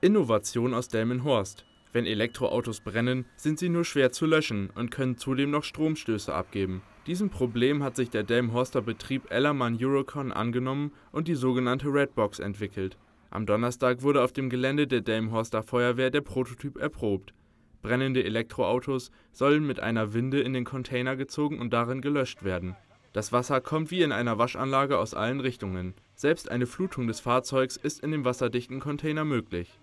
Innovation aus Delmenhorst. Wenn Elektroautos brennen, sind sie nur schwer zu löschen und können zudem noch Stromstöße abgeben. Diesem Problem hat sich der Delmenhorster Betrieb Ellermann Eurocon angenommen und die sogenannte Redbox entwickelt. Am Donnerstag wurde auf dem Gelände der Delmenhorster Feuerwehr der Prototyp erprobt. Brennende Elektroautos sollen mit einer Winde in den Container gezogen und darin gelöscht werden. Das Wasser kommt wie in einer Waschanlage aus allen Richtungen. Selbst eine Flutung des Fahrzeugs ist in dem wasserdichten Container möglich